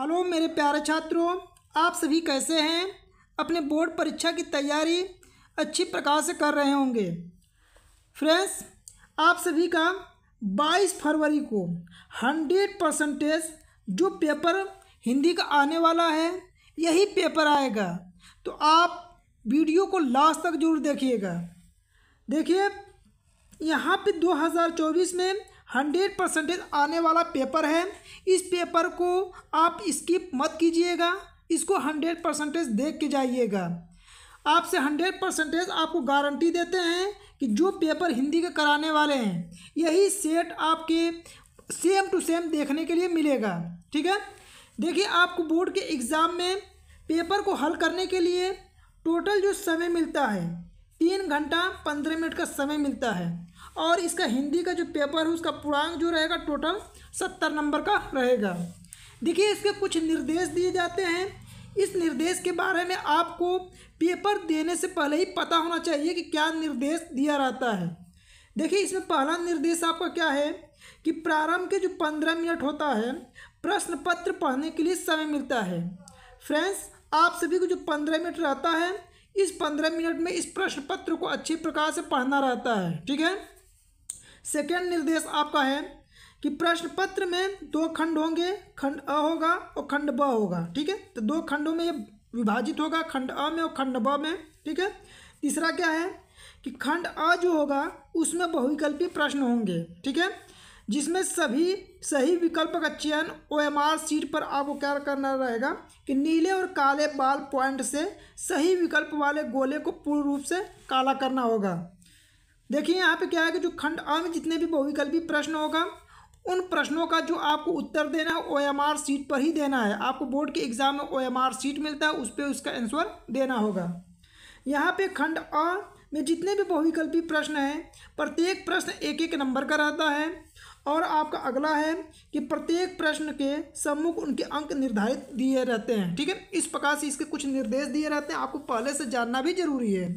hello मेरे प्यारे छात्रों आप सभी कैसे हैं अपने बोर्ड परीक्षा की तैयारी अच्छी प्रकार से कर रहे होंगे फ्रेंड्स आप सभी का 22 फरवरी को 100 परसेंटेज जो पेपर हिंदी का आने वाला है यही पेपर आएगा तो आप वीडियो को लास्ट तक जरूर देखिएगा देखिए यहाँ पे 2024 में हंड्रेड परसेंटेज आने वाला पेपर है इस पेपर को आप स्किप मत कीजिएगा इसको हंड्रेड परसेंटेज देख के जाइएगा आपसे हंड्रेड परसेंटेज आपको गारंटी देते हैं कि जो पेपर हिंदी के कराने वाले हैं यही सेट आपके सेम टू सेम देखने के लिए मिलेगा ठीक है देखिए आपको बोर्ड के एग्ज़ाम में पेपर को हल करने के लिए टोटल जो समय मिलता है तीन घंटा पंद्रह मिनट का समय मिलता है और इसका हिंदी का जो पेपर है उसका पूर्णांक जो रहेगा टोटल सत्तर नंबर का रहेगा देखिए इसके कुछ निर्देश दिए जाते हैं इस निर्देश के बारे में आपको पेपर देने से पहले ही पता होना चाहिए कि क्या निर्देश दिया रहता है देखिए इसमें पहला निर्देश आपका क्या है कि प्रारंभ के जो पंद्रह मिनट होता है प्रश्न पत्र पढ़ने के लिए समय मिलता है फ्रेंड्स आप सभी को जो पंद्रह मिनट रहता है इस पंद्रह मिनट में इस प्रश्न पत्र को अच्छे प्रकार से पढ़ना रहता है ठीक है सेकेंड निर्देश आपका है कि प्रश्न पत्र में दो खंड होंगे खंड अ होगा और खंड ब होगा ठीक है तो दो खंडों में ये विभाजित होगा खंड अ में और खंड ब में ठीक है तीसरा क्या है कि खंड अ जो होगा उसमें बहुविकल्पी प्रश्न होंगे ठीक है जिसमें सभी सही विकल्प का चयन ओ एम आर सीट पर आपको क्या करना रहेगा कि नीले और काले बाल पॉइंट से सही विकल्प वाले गोले को पूर्ण रूप से काला करना होगा देखिए यहाँ पे क्या है कि जो खंड आ में जितने भी बहुविकल्पी प्रश्न होगा उन प्रश्नों का जो आपको उत्तर देना है ओ एम आर सीट पर ही देना है आपको बोर्ड के एग्जाम में ओ एम आर सीट मिलता है उस पर उसका आंसर देना होगा यहाँ पे खंड अ में जितने भी बहुविकल्पी प्रश्न हैं प्रत्येक प्रश्न एक एक नंबर का रहता है और आपका अगला है कि प्रत्येक प्रश्न के सम्मुख उनके अंक निर्धारित दिए रहते हैं ठीक है इस प्रकार से इसके कुछ निर्देश दिए रहते हैं आपको पहले से जानना भी जरूरी है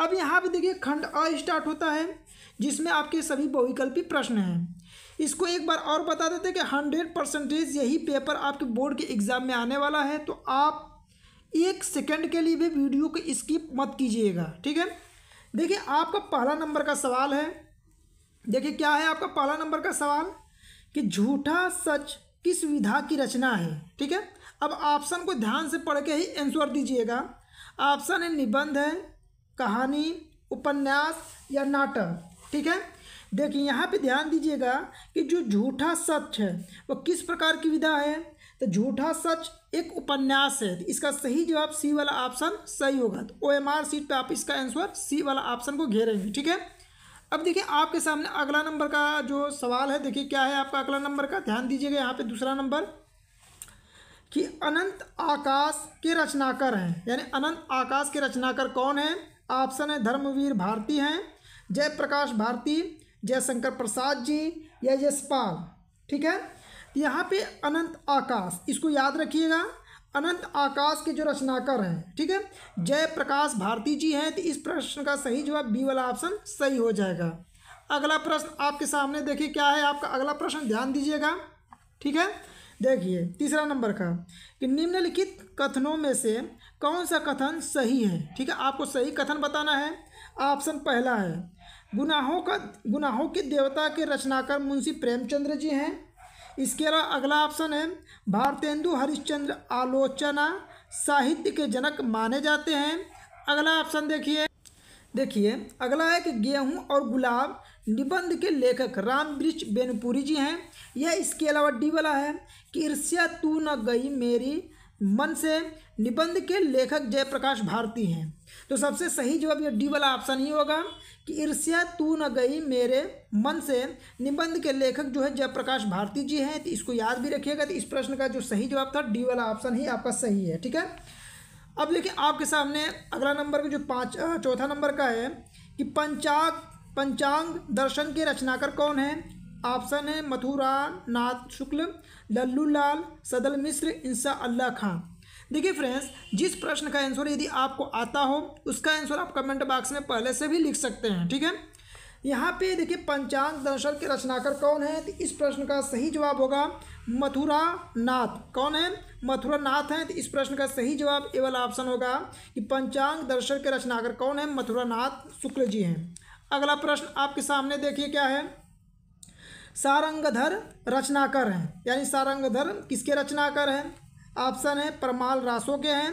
अब यहाँ पे देखिए खंड अ स्टार्ट होता है जिसमें आपके सभी बहुविकल्पी प्रश्न हैं इसको एक बार और बता देते कि हंड्रेड परसेंटेज यही पेपर आपके बोर्ड के एग्ज़ाम में आने वाला है तो आप एक सेकंड के लिए भी वीडियो को स्किप मत कीजिएगा ठीक है देखिए आपका पहला नंबर का सवाल है देखिए क्या है आपका पहला नंबर का सवाल कि झूठा सच किस विधा की रचना है ठीक है अब ऑप्शन को ध्यान से पढ़ के ही आंसर दीजिएगा ऑप्शन है निबंध है कहानी उपन्यास या नाटक ठीक है देखिए यहाँ पे ध्यान दीजिएगा कि जो झूठा सच है वो किस प्रकार की विधा है तो झूठा सच एक उपन्यास है तो इसका सही जवाब सी वाला ऑप्शन सही होगा तो ओ एम आर सीट पर आप इसका आंसर सी वाला ऑप्शन को घेरेंगे ठीक है अब देखिए आपके सामने अगला नंबर का जो सवाल है देखिए क्या है आपका अगला नंबर का ध्यान दीजिएगा यहाँ पे दूसरा नंबर कि अनंत आकाश के रचनाकार हैं यानी अनंत आकाश के रचनाकार कौन है ऑप्शन है धर्मवीर भारती हैं जयप्रकाश भारती जयशंकर प्रसाद जी या यशपाल ठीक है यहाँ पे अनंत आकाश इसको याद रखिएगा अनंत आकाश के जो रचनाकार हैं ठीक है जयप्रकाश भारती जी हैं तो इस प्रश्न का सही जवाब बी वाला ऑप्शन सही हो जाएगा अगला प्रश्न आपके सामने देखिए क्या है आपका अगला प्रश्न ध्यान दीजिएगा ठीक है देखिए तीसरा नंबर का कि निम्नलिखित कथनों में से कौन सा कथन सही है ठीक है आपको सही कथन बताना है ऑप्शन पहला है गुनाहों का गुनाहों के देवता के रचनाकार मुंशी प्रेमचंद्र जी हैं इसके अलावा अगला ऑप्शन है भारतेंदु हरिश्चंद्र आलोचना साहित्य के जनक माने जाते हैं अगला ऑप्शन देखिए देखिए अगला है कि गेहूं और गुलाब निबंध के लेखक राम ब्रिज बेनपुरी जी हैं यह इसके अलावा डी वाला है कि ईर्ष्या तू न गई मेरी मन से निबंध के लेखक जयप्रकाश भारती हैं तो सबसे सही जवाब यह डी वाला ऑप्शन ही होगा कि ईर्ष्या तू न गई मेरे मन से निबंध के लेखक जो है जयप्रकाश भारती जी हैं तो इसको याद भी रखिएगा तो इस प्रश्न का जो सही जवाब था डी वाला ऑप्शन ही आपका सही है ठीक है अब देखिए आपके सामने अगला नंबर का जो पाँच चौथा नंबर का है कि पंचांग पंचांग दर्शन के रचनाकार कौन है ऑप्शन है मथुरा नाथ शुक्ल लल्लू लाल सदल मिश्र इंसा अल्लाह खां देखिए फ्रेंड्स जिस प्रश्न का आंसर यदि आपको आता हो उसका आंसर आप कमेंट बॉक्स में पहले से भी लिख सकते हैं ठीक है यहाँ पे देखिए पंचांग दर्शन के रचनाकार कौन है तो इस प्रश्न का सही जवाब होगा मथुरा नाथ कौन है मथुरा नाथ हैं तो इस प्रश्न का सही जवाब ये वाला ऑप्शन होगा कि पंचांग दर्शन के रचनाकार कौन है मथुरा नाथ शुक्ल जी हैं अगला प्रश्न आपके सामने देखिए क्या है सारंगधर रचनाकर हैं यानी सारंगधर किसके रचनाकर हैं ऑप्शन है परमाल रासो के हैं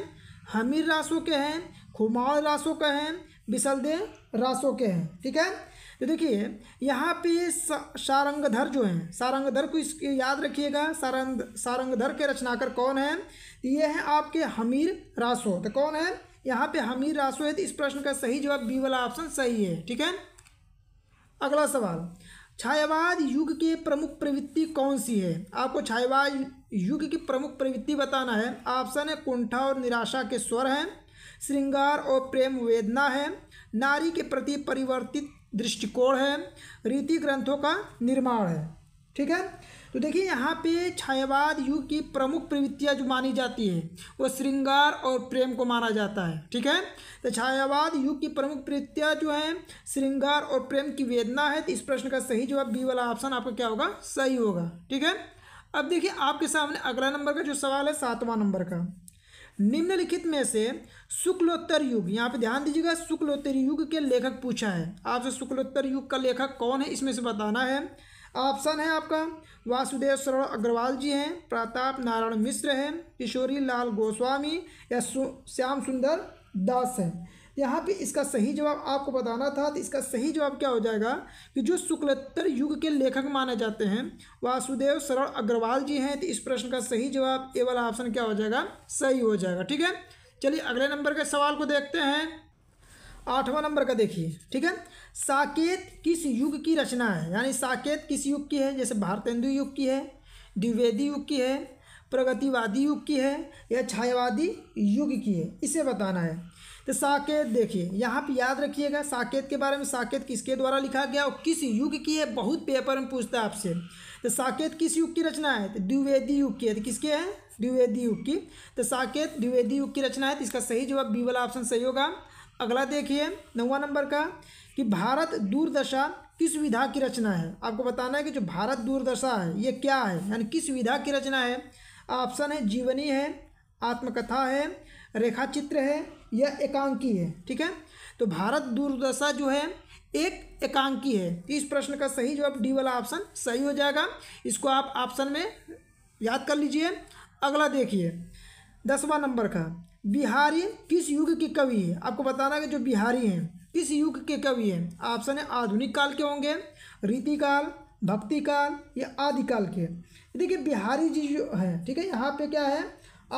हमीर रासो के हैं खुमाल रासो के हैं बिसलदे रासो के हैं ठीक है तो देखिए यहाँ पे सारंगधर जो हैं सारंगधर को इसके याद रखिएगा सारंग सारंगधर के रचनाकर कौन है तो ये हैं आपके हमीर रासो तो कौन है यहाँ पे हमीर रासो है तो इस प्रश्न का सही जवाब बी वाला ऑप्शन सही है ठीक है अगला सवाल छायावाद युग की प्रमुख प्रवृत्ति कौन सी है आपको छायावाद युग की प्रमुख प्रवृत्ति बताना है ऑप्शन है कुंठा और निराशा के स्वर हैं श्रृंगार और प्रेम वेदना है नारी के प्रति परिवर्तित दृष्टिकोण है रीति ग्रंथों का निर्माण है ठीक है तो देखिए यहाँ पे छायावाद युग की प्रमुख प्रवृत्तियाँ जो मानी जाती है वो श्रृंगार और प्रेम को माना जाता है ठीक है तो छायावाद युग की प्रमुख प्रवृत्तियाँ जो है श्रृंगार और प्रेम की वेदना है तो इस प्रश्न का सही जवाब बी वाला ऑप्शन आपका क्या होगा सही होगा ठीक है अब देखिए आपके सामने अगला नंबर का जो सवाल है सातवां नंबर का निम्नलिखित में से शुक्लोत्तर युग यहाँ पे ध्यान दीजिएगा शुक्लोत्तर युग के लेखक पूछा है आपसे शुक्लोत्तर युग का लेखक कौन है इसमें से बताना है ऑप्शन है आपका वासुदेव शरण अग्रवाल जी हैं प्रताप नारायण मिश्र हैं किशोरी लाल गोस्वामी या श्याम सुंदर दास हैं यहाँ पे इसका सही जवाब आपको बताना था तो इसका सही जवाब क्या हो जाएगा कि जो शुक्लत्तर युग के लेखक माने जाते हैं वासुदेव शरण अग्रवाल जी हैं तो इस प्रश्न का सही जवाब ए वाला ऑप्शन क्या हो जाएगा सही हो जाएगा ठीक है चलिए अगले नंबर के सवाल को देखते हैं आठवां नंबर का देखिए ठीक है साकेत किस युग की रचना है यानी साकेत किस युग की है जैसे भारतेंदु युग की है द्विवेदी युग की है प्रगतिवादी युग की है या छायावादी युग की है इसे बताना है तो साकेत देखिए यहाँ पे याद रखिएगा साकेत के बारे में साकेत किसके द्वारा लिखा गया और किस युग की है बहुत पेपर में पूछता है आपसे तो साकेत किस युग की रचना है तो द्विवेदी युग की है तो किसके है द्विवेदी युग की तो साकेत द्विवेदी युग की रचना है तो इसका सही जवाब बी वाला ऑप्शन सही होगा अगला देखिए नौवा नंबर का कि भारत दूरदशा किस विधा की रचना है आपको बताना है कि जो भारत दूरदशा है ये क्या है यानी किस विधा की रचना है ऑप्शन है जीवनी है आत्मकथा है रेखा चित्र है या एकांकी है ठीक है तो भारत दूरदशा जो है एक एकांकी है तो इस प्रश्न का सही जवाब डी वाला ऑप्शन सही हो जाएगा इसको आप ऑप्शन में याद कर लीजिए अगला देखिए दसवा नंबर का बिहारी किस युग के कवि है आपको बताना है कि जो बिहारी हैं किस युग के कवि हैं ऑप्शन है आधुनिक काल के होंगे रीतिकाल भक्ति काल या आदिकाल के देखिए बिहारी जी जो है ठीक है यहाँ पे क्या है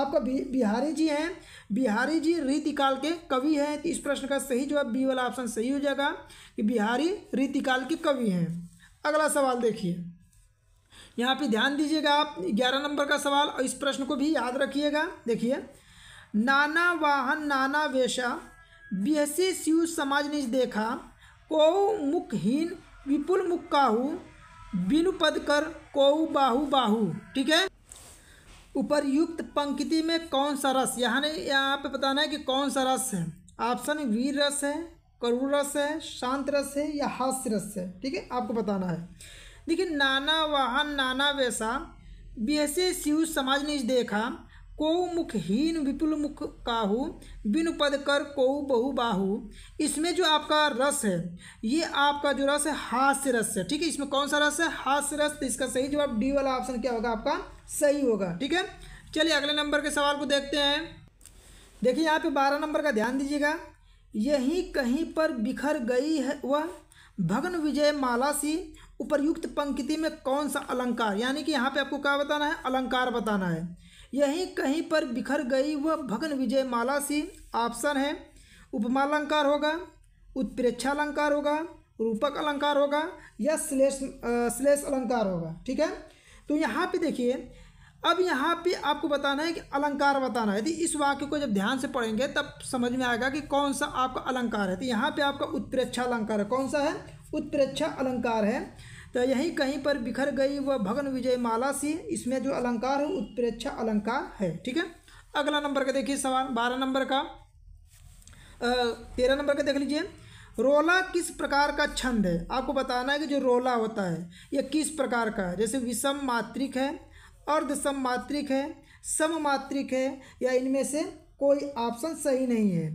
आपका बिहारी जी हैं बिहारी जी रीतिकाल के कवि हैं तो इस प्रश्न का सही जवाब बी वाला ऑप्शन सही हो जाएगा कि बिहारी रीतिकाल के कवि हैं अगला सवाल देखिए यहाँ पे ध्यान दीजिएगा आप ग्यारह नंबर का सवाल और इस प्रश्न को भी याद रखिएगा देखिए नाना वाहन नाना वेशा बिहसी स्यू समाज निज देखा को मुखहीन विपुल मुख काहू बिनु पद कर को बाहु बाहु ठीक है उपरयुक्त पंक्ति में कौन सा रस यहाँ ने यहाँ पे बताना है कि कौन सा रस है ऑप्शन वीर रस है करुण रस है शांत रस है या हास्य रस है ठीक है आपको बताना है देखिए नाना वाहन नाना वैसा बेहसे शिव समाज ने देखा को मुखहीन विपुल मुख काहू बिन पद कर को बहु बाहु इसमें जो आपका रस है ये आपका जो रस है हास्य रस है ठीक है इसमें कौन सा रस है हास्य रस तो इसका सही जवाब डी वाला ऑप्शन क्या होगा आपका सही होगा ठीक है चलिए अगले नंबर के सवाल को देखते हैं देखिए यहाँ पे बारह नंबर का ध्यान दीजिएगा यही कहीं पर बिखर गई है वह भगन विजय माला सी उपरयुक्त पंक्ति में कौन सा अलंकार यानी कि यहाँ पे आपको क्या बताना है अलंकार बताना है यहीं कहीं पर बिखर गई वह भगन विजय माला सी ऑप्शन है उपमा अलंकार होगा उत्प्रेक्षा अलंकार होगा रूपक अलंकार होगा या श्लेष श्लेष अलंकार होगा ठीक है तो यहाँ पे देखिए अब यहाँ पे आपको बताना है कि अलंकार बताना है यदि तो इस वाक्य को जब ध्यान से पढ़ेंगे तब समझ में आएगा कि कौन सा आपका अलंकार है तो यहाँ पे आपका उत्प्रेक्षा अलंकार है कौन सा है उत्प्रेक्षा अलंकार है तो यहीं कहीं पर बिखर गई वह भगन विजय माला सी इसमें जो अलंकार है उत्प्रेक्षा अलंकार है ठीक है अगला नंबर का देखिए सवाल बारह नंबर का तेरह नंबर का देख लीजिए रोला किस प्रकार का छंद है आपको बताना है कि जो रोला होता है यह किस प्रकार का है जैसे विषम मात्रिक है अर्ध सम मात्रिक है सम मात्रिक है या इनमें से कोई ऑप्शन सही नहीं है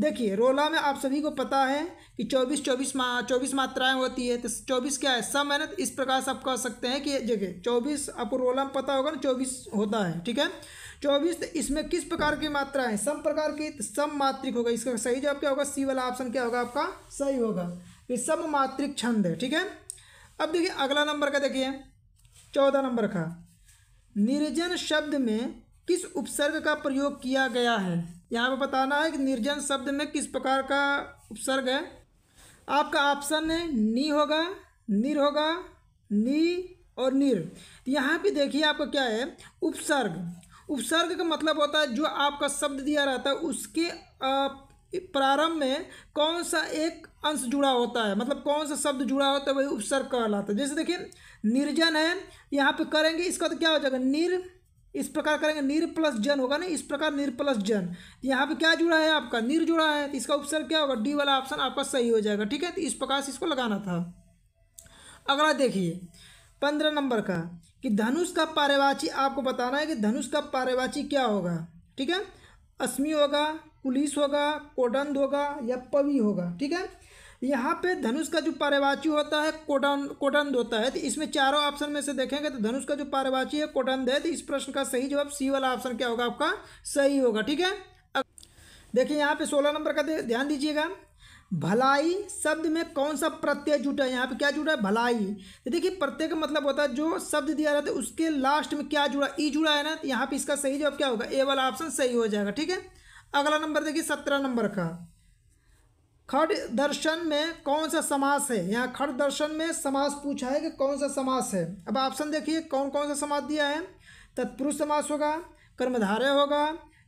देखिए रोला में आप सभी को पता है कि चौबीस चौबीस मा चौबीस मात्राएं होती है तो चौबीस क्या है सम है ना इस प्रकार से आप कह सकते हैं कि देखिए चौबीस आपको रोला में पता होगा ना चौबीस होता है ठीक है चौबीस तो इसमें किस प्रकार की मात्रा है सम प्रकार की तो सम मात्रिक होगा इसका सही जवाब क्या होगा सी वाला ऑप्शन क्या होगा आपका सही होगा ये सम मात्रिक छंद है ठीक है अब देखिए अगला नंबर का देखिए चौदह नंबर का निर्जन शब्द में किस उपसर्ग का प्रयोग किया गया है यहाँ पर बताना है कि निर्जन शब्द में किस प्रकार का उपसर्ग है आपका ऑप्शन है नी होगा निर होगा नी और निर यहाँ पे देखिए आपका क्या है उपसर्ग उपसर्ग का मतलब होता है जो आपका शब्द दिया रहता है उसके प्रारंभ में कौन सा एक अंश जुड़ा होता है मतलब कौन सा शब्द जुड़ा होता है वही उपसर्ग कहलाता है जैसे देखिए निर्जन है यहाँ पे करेंगे इसका तो क्या हो जाएगा निर इस प्रकार करेंगे निर प्लस जन होगा ना इस प्रकार निर प्लस जन तो यहाँ पे क्या जुड़ा है आपका निर जुड़ा है तो इसका उपसर्ग क्या होगा डी वाला ऑप्शन आपका सही हो जाएगा ठीक है तो इस प्रकार से इसको लगाना था अगला देखिए पंद्रह नंबर का कि धनुष का पारेवाची आपको बताना है कि धनुष का पारेवाची क्या होगा ठीक है अश्मी होगा पुलिस होगा कोडंद होगा या पवी होगा ठीक है यहाँ पे धनुष का जो पारेवाची होता है कोटन कोटंद होता है तो इसमें चारों ऑप्शन में से देखेंगे तो धनुष का जो पारेवाची है कोटंद है तो इस प्रश्न का सही जवाब सी वाला ऑप्शन क्या होगा आपका सही होगा ठीक है देखिए यहाँ पे सोलह नंबर का ध्यान दीजिएगा भलाई शब्द में कौन सा प्रत्यय जुटा है यहाँ पे क्या जुड़ा है भलाई तो देखिए प्रत्यय का मतलब होता है जो शब्द दिया जाता है उसके लास्ट में क्या जुड़ा ई e जुड़ा है ना तो यहाँ पे इसका सही जवाब क्या होगा ए वाला ऑप्शन सही हो जाएगा ठीक है अगला नंबर देखिए सत्रह नंबर का खड दर्शन में कौन सा समास है यहाँ खड दर्शन में समास पूछा है कि कौन सा समास है अब ऑप्शन देखिए कौन कौन सा समास दिया है तत्पुरुष समास होगा कर्मधारय होगा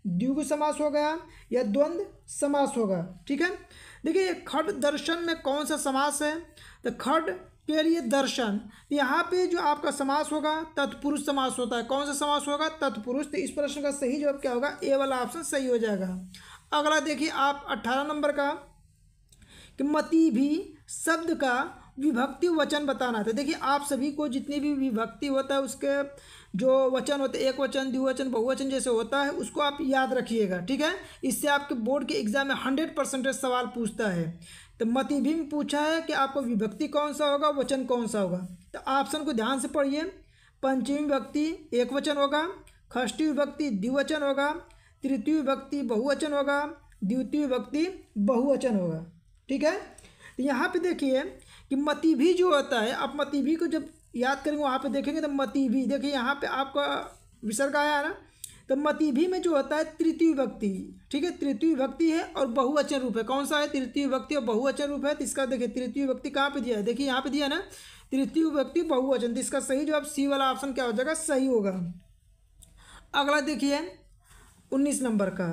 द्युग समास होगा या द्वंद्व समास होगा ठीक है देखिए खड दर्शन में कौन सा समास है तो खड के लिए दर्शन यहाँ पे जो आपका समास होगा तत्पुरुष समास होता है कौन सा समास होगा तत्पुरुष तो इस प्रश्न का सही जवाब क्या होगा ए वाला ऑप्शन सही हो जाएगा अगला देखिए आप अट्ठारह नंबर का कि मति भी शब्द का विभक्ति वचन बताना था देखिए आप सभी को जितनी भी विभक्ति होता है उसके जो वचन होते हैं एक वचन द्विवचन बहुवचन जैसे होता है उसको आप याद रखिएगा ठीक है इससे आपके बोर्ड के एग्जाम में हंड्रेड परसेंटेज सवाल पूछता है तो मति में पूछा है कि आपको विभक्ति कौन सा होगा वचन कौन सा होगा तो ऑप्शन को ध्यान से पढ़िए पंचमी विभक्ति एक वचन होगा षष्ठी विभक्ति द्विवचन होगा तृतीय विभक्ति बहुवचन होगा द्वितीय विभक्ति बहुवचन होगा ठीक है तो यहाँ पे देखिए कि मतीभी जो होता है आप मतीभी को जब याद करेंगे वहाँ पे देखेंगे तो मतीभी देखिए यहाँ पे आपका विसर्ग आया ना तो मतीभी में जो होता है तृतीय व्यक्ति ठीक है तृतीय व्यक्ति है और बहुवचन रूप है कौन सा है तृतीय विभक्ति और बहुवचन रूप है तो इसका देखिए तृतीय व्यक्ति कहाँ पर दिया है देखिए यहाँ पे दिया ना तृतीय व्यक्ति बहुवचन तो इसका सही जवाब सी वाला ऑप्शन क्या हो जाएगा सही होगा अगला देखिए उन्नीस नंबर का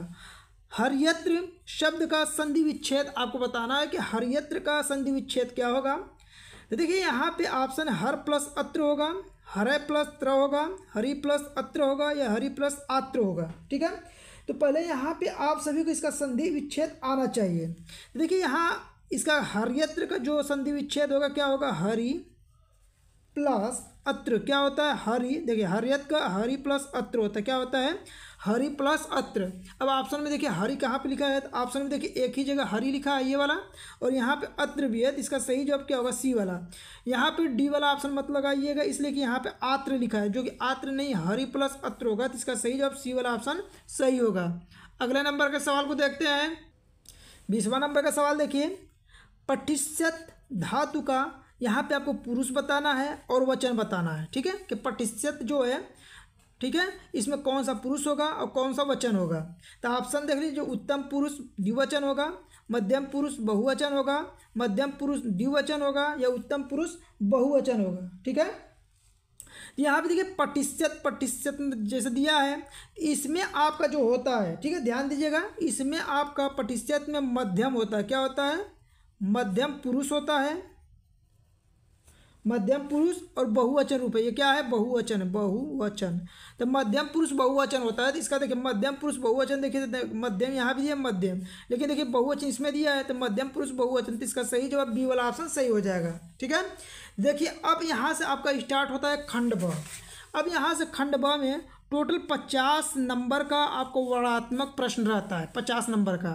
हरियत्र शब्द का संधि विच्छेद आपको बताना है कि हरियत्र का संधि विच्छेद क्या होगा तो देखिए यहाँ पे ऑप्शन हर प्लस अत्र होगा हरे प्लस त्र होगा हरी प्लस अत्र होगा या हरी प्लस आत्र होगा ठीक है तो पहले यहाँ पे आप सभी को इसका संधि विच्छेद आना चाहिए तो देखिए यहाँ इसका हरियत्र का जो संधि विच्छेद होगा क्या होगा हरी प्लस अत्र क्या होता है हरी देखिए हरियत का हरी प्लस अत्र होता है क्या होता है हरी प्लस अत्र अब ऑप्शन में देखिए हरी कहाँ पे लिखा है तो ऑप्शन में देखिए एक ही जगह हरी लिखा है ये वाला और यहाँ पे अत्र भी है तो इसका सही जवाब क्या होगा सी वाला यहाँ पे डी वाला ऑप्शन मत लगाइएगा इसलिए कि यहाँ पे आत्र लिखा है जो कि आत्र नहीं हरी प्लस अत्र होगा तो इसका सही जवाब सी वाला ऑप्शन सही होगा अगले नंबर के सवाल को देखते हैं बीसवा नंबर का सवाल देखिए पठिष्यत धातु का यहाँ पे आपको पुरुष बताना है और वचन बताना है ठीक है कि प्रतिशत जो है ठीक है इसमें कौन सा पुरुष होगा और कौन सा वचन होगा तो ऑप्शन देख लीजिए उत्तम पुरुष द्विवचन होगा मध्यम पुरुष बहुवचन होगा मध्यम पुरुष द्विवचन होगा या उत्तम पुरुष बहुवचन होगा ठीक है यहाँ पे देखिए प्रतिशत प्रतिशत जैसे दिया है इसमें आपका जो होता है ठीक है ध्यान दीजिएगा इसमें आपका प्रतिशत में मध्यम होता है क्या होता है मध्यम पुरुष होता है मध्यम पुरुष और बहुवचन रूप है ये क्या है बहुवचन बहुवचन तो मध्यम पुरुष बहुवचन होता है तो इसका देखिए मध्यम पुरुष बहुवचन देखिए तो मध्यम यहाँ भी है मध्यम लेकिन देखिए बहुवचन इसमें दिया है तो मध्यम पुरुष बहुवचन तो इसका सही जवाब बी वाला ऑप्शन सही हो जाएगा ठीक है देखिए अब यहाँ से आपका स्टार्ट होता है खंड ब अब यहाँ से खंड ब में टोटल पचास नंबर का आपको वर्णात्मक प्रश्न रहता है पचास नंबर का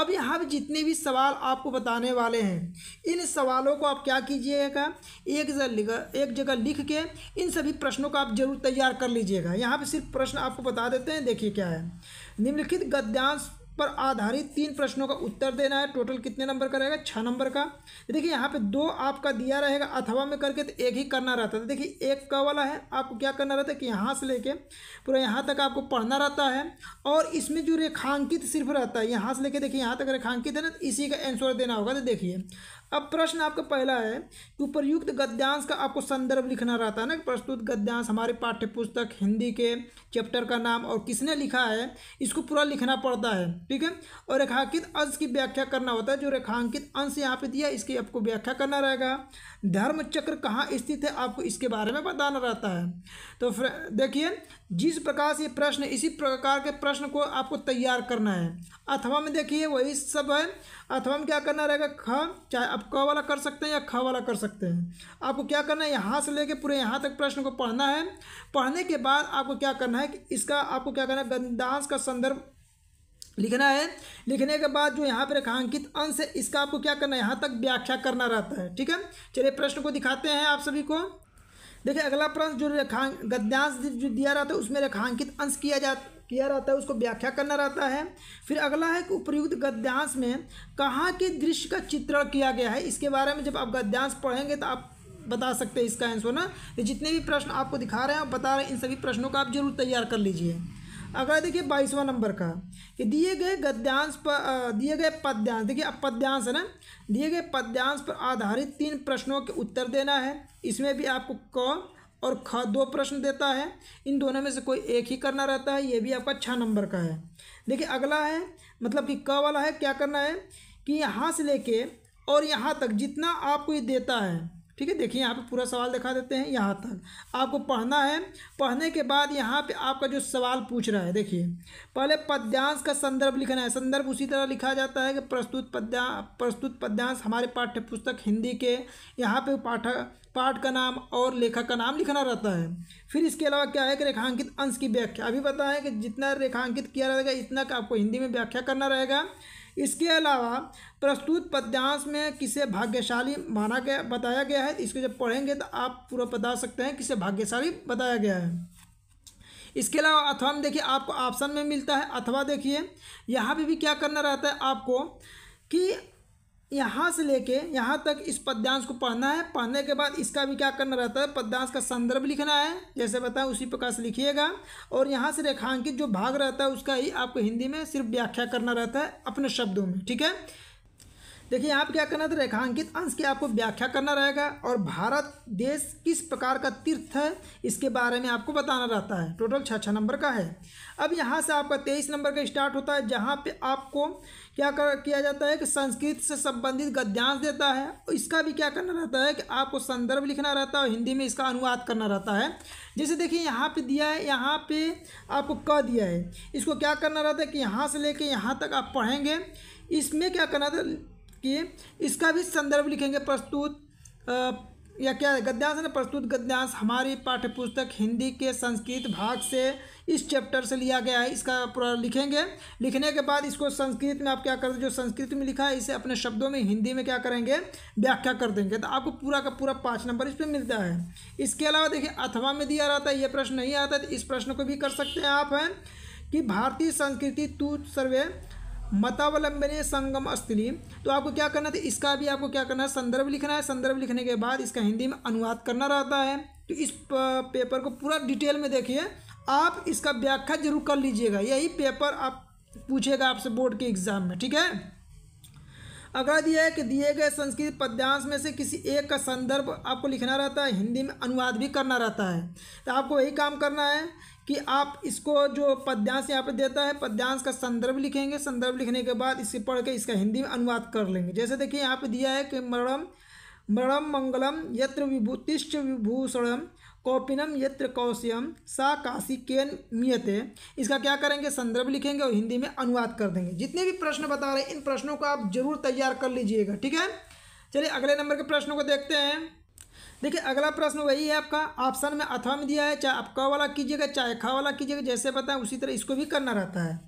अब यहाँ पर जितने भी सवाल आपको बताने वाले हैं इन सवालों को आप क्या कीजिएगा एक जगह एक जगह लिख के इन सभी प्रश्नों को आप जरूर तैयार कर लीजिएगा यहाँ पे सिर्फ प्रश्न आपको बता देते हैं देखिए क्या है निम्नलिखित गद्यांश पर आधारित तीन प्रश्नों का उत्तर देना है टोटल कितने नंबर का रहेगा छः नंबर का देखिए यहाँ पे दो आपका दिया रहेगा अथवा में करके तो एक ही करना रहता है देखिए एक का वाला है आपको क्या करना रहता है कि यहाँ से लेके पूरा यहाँ तक आपको पढ़ना रहता है और इसमें जो रेखांकित सिर्फ रहता है यहाँ से लेके देखिए यहाँ तक रेखांकित है ना तो इसी का आंसर देना होगा तो देखिए अब प्रश्न आपका पहला है कि उपरयुक्त गद्यांश का आपको संदर्भ लिखना रहता है ना प्रस्तुत गद्यांश हमारे पाठ्य पुस्तक हिंदी के चैप्टर का नाम और किसने लिखा है इसको पूरा लिखना पड़ता है ठीक है और रेखांकित अंश की व्याख्या करना होता है जो रेखांकित अंश यहाँ पे दिया इसकी आपको व्याख्या करना रहेगा धर्म चक्र कहाँ स्थित है आपको इसके बारे में बताना रहता है तो देखिए जिस प्रकार से प्रश्न इसी प्रकार के प्रश्न को आपको तैयार करना है अथवा में देखिए वही सब है अथवा में क्या करना रहेगा ख चाहे आप क वाला कर सकते हैं या ख वाला कर सकते हैं आपको क्या करना है यहाँ से लेके पूरे यहाँ तक प्रश्न को पढ़ना है पढ़ने के बाद आपको क्या करना है कि इसका आपको क्या करना है गंदांश का संदर्भ लिखना है लिखने के बाद जो यहाँ पर रेखांकित अंश है इसका आपको क्या करना है यहाँ तक व्याख्या करना रहता है ठीक है चलिए प्रश्न को दिखाते हैं आप सभी को देखिए अगला प्रश्न जो रेखांक गद्यांश जो दिया रहता है उसमें रेखांकित अंश किया जा किया रहता है उसको व्याख्या करना रहता है फिर अगला है कि उपयुक्त गद्यांश में कहाँ के दृश्य का चित्रण किया गया है इसके बारे में जब आप गद्यांश पढ़ेंगे तो आप बता सकते हैं इसका आंसर ना जितने भी प्रश्न आपको दिखा रहे हैं आप बता रहे हैं इन सभी प्रश्नों का आप जरूर तैयार कर लीजिए अगला देखिए बाईसवां नंबर का कि दिए गए गद्यांश पर दिए गए पद्यांश देखिए अब पद्यांश है ना दिए गए पद्यांश पर आधारित तीन प्रश्नों के उत्तर देना है इसमें भी आपको क और ख दो प्रश्न देता है इन दोनों में से कोई एक ही करना रहता है ये भी आपका छः नंबर का है देखिए अगला है मतलब कि क वाला है क्या करना है कि यहाँ से लेके और यहाँ तक जितना आपको ये देता है ठीक है देखिए यहाँ पे पूरा सवाल दिखा देते हैं यहाँ तक आपको पढ़ना है पढ़ने के बाद यहाँ पे आपका जो सवाल पूछ रहा है देखिए पहले पद्यांश का संदर्भ लिखना है संदर्भ उसी तरह लिखा जाता है कि प्रस्तुत पद्या प्रस्तुत पद्यांश हमारे पाठ्य पुस्तक हिंदी के यहाँ पे पाठ पाठ का नाम और लेखक का नाम लिखना रहता है फिर इसके अलावा क्या है कि रेखांकित अंश की व्याख्या अभी बताएं कि जितना रेखांकित किया रहेगा इतना आपको हिंदी में व्याख्या करना रहेगा इसके अलावा प्रस्तुत पद्यांश में किसे भाग्यशाली माना गया बताया गया है इसको जब पढ़ेंगे तो आप पूरा बता सकते हैं किसे भाग्यशाली बताया गया है इसके अलावा अथवा में देखिए आपको ऑप्शन में मिलता है अथवा देखिए यहाँ पर भी क्या करना रहता है आपको कि यहाँ से लेके यहाँ तक इस पद्यांश को पढ़ना है पढ़ने के बाद इसका भी क्या करना रहता है पद्यांश का संदर्भ लिखना है जैसे बताया उसी प्रकार से लिखिएगा और यहाँ से रेखांकित जो भाग रहता है उसका ही आपको हिंदी में सिर्फ व्याख्या करना रहता है अपने शब्दों में ठीक है देखिए यहाँ क्या करना था तो रेखांकित अंश की आपको व्याख्या करना रहेगा और भारत देश किस प्रकार का तीर्थ है इसके बारे में आपको बताना रहता है टोटल छः छः नंबर का है अब यहाँ से आपका तेईस नंबर का स्टार्ट होता है जहाँ पे आपको क्या कर किया जाता है कि संस्कृत से संबंधित गद्यांश देता है इसका भी क्या करना रहता है कि आपको संदर्भ लिखना रहता है और हिंदी में इसका अनुवाद करना रहता है जैसे देखिए यहाँ पे दिया है यहाँ पे आपको क दिया है इसको क्या करना रहता है कि यहाँ से लेके यहाँ तक आप पढ़ेंगे इसमें क्या करना था किए इसका भी संदर्भ लिखेंगे प्रस्तुत या क्या है गद्यांश है ना प्रस्तुत गद्यांश हमारी पाठ्यपुस्तक हिंदी के संस्कृत भाग से इस चैप्टर से लिया गया है इसका पूरा लिखेंगे लिखने के बाद इसको संस्कृत में आप क्या कर जो संस्कृत में लिखा है इसे अपने शब्दों में हिंदी में क्या करेंगे व्याख्या कर देंगे तो आपको पूरा का पूरा पाँच नंबर इस पर मिलता है इसके अलावा देखिए अथवा में दिया रहता है ये प्रश्न नहीं आता तो इस प्रश्न को भी कर सकते हैं आप हैं कि भारतीय संस्कृति तू सर्वे मतावलंबने संगम स्थली तो आपको क्या करना था इसका भी आपको क्या करना है संदर्भ लिखना है संदर्भ लिखने के बाद इसका हिंदी में अनुवाद करना रहता है तो इस पेपर को पूरा डिटेल में देखिए आप इसका व्याख्या जरूर कर लीजिएगा यही पेपर आप पूछेगा आपसे बोर्ड के एग्जाम में ठीक है अगला दिया है कि दिए गए संस्कृत पद्यांश में से किसी एक का संदर्भ आपको लिखना रहता है हिंदी में अनुवाद भी करना रहता है तो आपको यही काम करना है कि आप इसको जो पद्यांश यहाँ पे देता है पद्यांश का संदर्भ लिखेंगे संदर्भ लिखने के बाद इसे पढ़ के इसका हिंदी में अनुवाद कर लेंगे जैसे देखिए यहाँ पे दिया है कि मरणम मरणम मंगलम यत्र विभूतिष्ठ विभूषणम कौपिनम यत्र कौशयम सा काशी केन मियते इसका क्या करेंगे संदर्भ लिखेंगे और हिंदी में अनुवाद कर देंगे जितने भी प्रश्न बता रहे हैं इन प्रश्नों को आप जरूर तैयार कर लीजिएगा ठीक है चलिए अगले नंबर के प्रश्नों को देखते हैं देखिए अगला प्रश्न वही है आपका ऑप्शन में अथवा में दिया है चाहे आपका वाला कीजिएगा चाहे खा वाला कीजिएगा जैसे बताएं उसी तरह इसको भी करना रहता है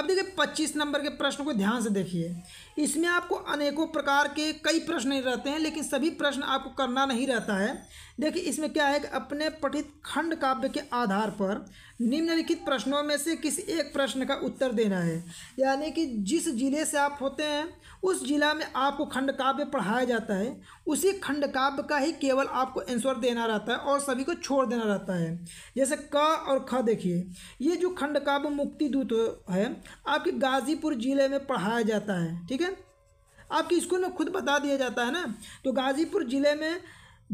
अब देखिए पच्चीस नंबर के प्रश्न को ध्यान से देखिए इसमें आपको अनेकों प्रकार के कई प्रश्न रहते हैं लेकिन सभी प्रश्न आपको करना नहीं रहता है देखिए इसमें क्या है कि अपने पठित खंड काव्य के आधार पर निम्नलिखित प्रश्नों में से किसी एक प्रश्न का उत्तर देना है यानी कि जिस जिले से आप होते हैं उस जिला में आपको खंड काव्य पढ़ाया जाता है उसी खंड काव्य का ही केवल आपको आंसर देना रहता है और सभी को छोड़ देना रहता है जैसे क और ख देखिए ये जो खंड काव्य मुक्ति दूत है आपके गाजीपुर जिले में पढ़ाया जाता है ठीक है आपके स्कूल में खुद बता दिया जाता है ना तो गाज़ीपुर ज़िले में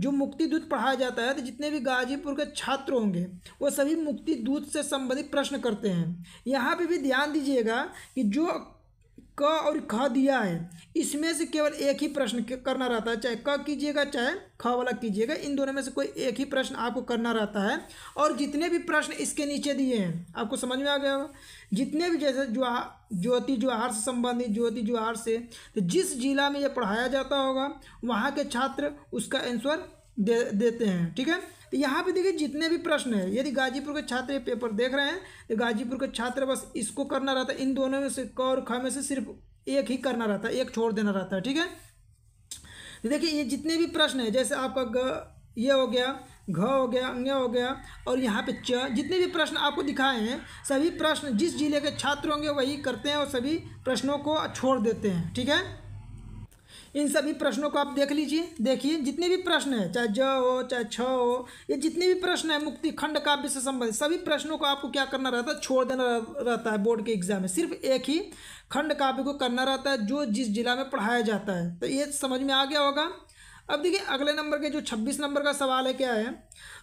जो मुक्ति दूत पढ़ाया जाता है तो जितने भी गाजीपुर के छात्र होंगे वो सभी मुक्ति दूत से संबंधित प्रश्न करते हैं यहाँ पे भी ध्यान दीजिएगा कि जो क और ख दिया है इसमें से केवल एक ही प्रश्न करना रहता है चाहे क कीजिएगा चाहे ख वाला कीजिएगा इन दोनों में से कोई एक ही प्रश्न आपको करना रहता है और जितने भी प्रश्न इसके नीचे दिए हैं आपको समझ में आ गया होगा जितने भी जैसे जो ज्योति जोहार से संबंधित ज्योति जोहार से तो जिस जिला में यह पढ़ाया जाता होगा वहाँ के छात्र उसका आंसर दे देते हैं ठीक है तो यहाँ पे देखिए जितने भी प्रश्न हैं यदि गाजीपुर के छात्र ये पेपर देख रहे हैं तो गाजीपुर के छात्र बस इसको करना रहता है इन दोनों में से क और ख में से सिर्फ एक ही करना रहता है एक छोड़ देना रहता है ठीक है तो देखिए ये जितने भी प्रश्न है जैसे आपका ग ये हो गया घ हो गया अंग हो गया और यहाँ पे च जितने भी प्रश्न आपको दिखाए हैं सभी प्रश्न जिस जिले के छात्र होंगे वही करते हैं और सभी प्रश्नों को छोड़ देते हैं ठीक है इन सभी प्रश्नों को आप देख लीजिए देखिए जितने भी प्रश्न हैं चाहे ज हो चाहे छ हो ये जितने भी प्रश्न हैं मुक्ति खंड काव्य से संबंधित सभी प्रश्नों को आपको क्या करना रहता है छोड़ देना रहता है बोर्ड के एग्जाम में सिर्फ एक ही खंड काव्य को करना रहता है जो जिस जिला में पढ़ाया जाता है तो ये समझ में आ गया होगा अब देखिए अगले नंबर के जो छब्बीस नंबर का सवाल है क्या है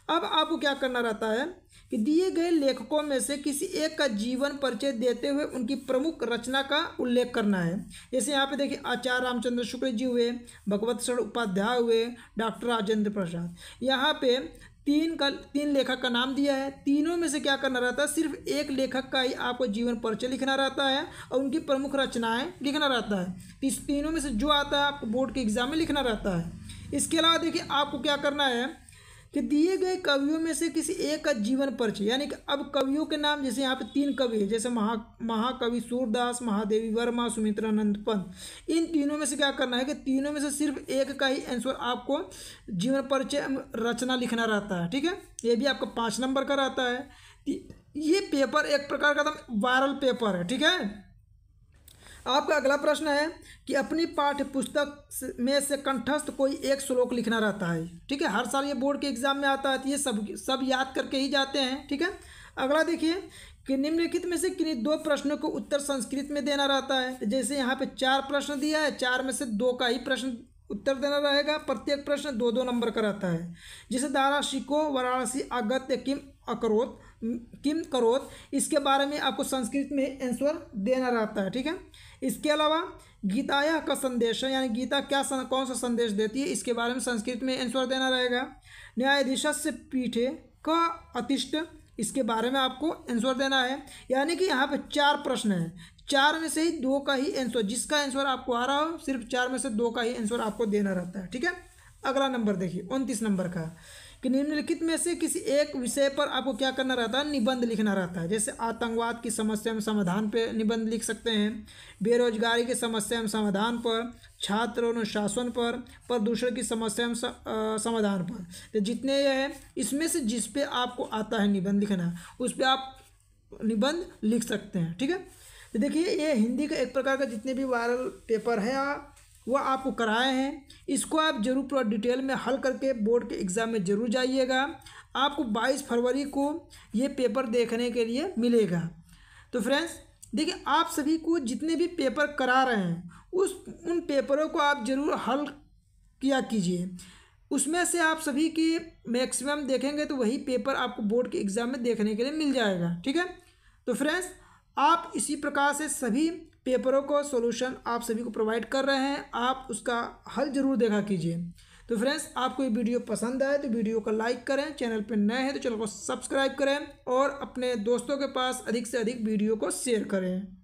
अब आपको क्या करना रहता है कि दिए गए लेखकों में से किसी एक का जीवन परिचय देते हुए उनकी प्रमुख रचना का उल्लेख करना है जैसे यहाँ पे देखिए आचार्य रामचंद्र शुक्ल जी हुए भगवत शरण उपाध्याय हुए डॉक्टर राजेंद्र प्रसाद यहाँ पे तीन का तीन लेखक का नाम दिया है तीनों में से क्या करना रहता है सिर्फ एक लेखक का ही आपको जीवन परिचय लिखना रहता है और उनकी प्रमुख रचनाएं लिखना रहता है इस तीनों में से जो आता है आपको बोर्ड के एग्जाम में लिखना रहता है इसके अलावा देखिए आपको क्या करना है कि दिए गए कवियों में से किसी एक का जीवन परिचय यानी कि अब कवियों के नाम जैसे यहाँ पे तीन कवि हैं जैसे महा महाकवि सूरदास महादेवी वर्मा सुमित्रानंद पंत इन तीनों में से क्या करना है कि तीनों में से सिर्फ एक का ही आंसर आपको जीवन परिचय रचना लिखना रहता है ठीक है ये भी आपका पाँच नंबर का रहता है ये पेपर एक प्रकार का एकदम वायरल पेपर है ठीक है आपका अगला प्रश्न है कि अपनी पाठ्य पुस्तक में से कंठस्थ कोई एक श्लोक लिखना रहता है ठीक है हर साल ये बोर्ड के एग्जाम में आता है तो ये सब सब याद करके ही जाते हैं ठीक है अगला देखिए कि निम्नलिखित में से किन्हीं दो प्रश्नों को उत्तर संस्कृत में देना रहता है तो जैसे यहाँ पे चार प्रश्न दिया है चार में से दो का ही प्रश्न उत्तर देना रहेगा प्रत्येक प्रश्न दो दो नंबर का रहता है जिसे दारा शिको वाराणसी आगत्य किम अकरोत किम करोत इसके बारे में आपको संस्कृत में आंसर देना रहता है ठीक है इसके अलावा गीताया का संदेश है यानी गीता क्या सन, कौन सा संदेश देती है इसके बारे में संस्कृत में आंसर देना रहेगा न्यायाधीश से पीठे का अतिष्ट इसके बारे में आपको आंसर देना है यानी कि यहाँ पे चार प्रश्न हैं चार में से ही दो का ही आंसर जिसका आंसर आपको आ रहा हो सिर्फ चार में से दो का ही आंसर आपको देना रहता है ठीक है अगला नंबर देखिए उनतीस नंबर का कि निम्नलिखित में से किसी एक विषय पर आपको क्या करना रहता है निबंध लिखना रहता है जैसे आतंकवाद की समस्या में समाधान पर निबंध लिख सकते हैं बेरोजगारी की समस्या में समाधान पर छात्र अनुशासन पर प्रदूषण की समस्या में समाधान पर तो जितने ये हैं इसमें से जिस पे आपको आता है निबंध लिखना उस पर आप निबंध लिख सकते हैं ठीक है तो देखिए ये हिंदी का एक प्रकार का जितने भी वायरल पेपर है वह आपको कराए हैं इसको आप जरूर पूरा डिटेल में हल करके बोर्ड के एग्ज़ाम में ज़रूर जाइएगा आपको 22 फरवरी को ये पेपर देखने के लिए मिलेगा तो फ्रेंड्स देखिए आप सभी को जितने भी पेपर करा रहे हैं उस उन पेपरों को आप ज़रूर हल किया कीजिए उसमें से आप सभी की मैक्सिमम देखेंगे तो वही पेपर आपको बोर्ड के एग्ज़ाम में देखने के लिए मिल जाएगा ठीक है तो फ्रेंड्स आप इसी प्रकार से सभी पेपरों को सॉल्यूशन आप सभी को प्रोवाइड कर रहे हैं आप उसका हल ज़रूर देखा कीजिए तो फ्रेंड्स आपको ये वीडियो पसंद आए तो वीडियो को लाइक करें चैनल पर नए हैं तो चैनल को सब्सक्राइब करें और अपने दोस्तों के पास अधिक से अधिक वीडियो को शेयर करें